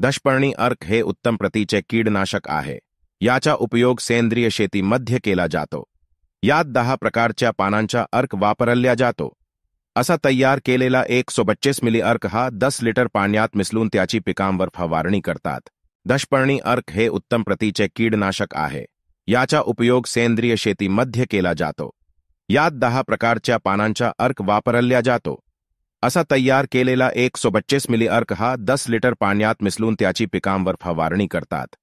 दशपर्णी अर्क हे उत्तम प्रतीचे कीडनाशक आहे याचा उपयोग सेंद्रिय मध्य केला जातो यात दहा प्रकारच्या पानांचा अर्क वापरल्या जातो असा तयार केलेला एक सो बच्चीस मिली अर्क हा दस लिटर पाण्यात मिसळून त्याची पिकांवर फवारणी करतात दशपर्णी अर्क हे उत्तम प्रतीचे कीडनाशक आहे याचा उपयोग सेंद्रिय मध्य केला जातो यात दहा प्रकारच्या पानांचा अर्क वापरल्या जातो असा तैयार केलेला एक सौ बच्चीस मिली अर्क हा दस लिटर पाण्यात मिसलून त्याची पिकांवर फवारणी करतात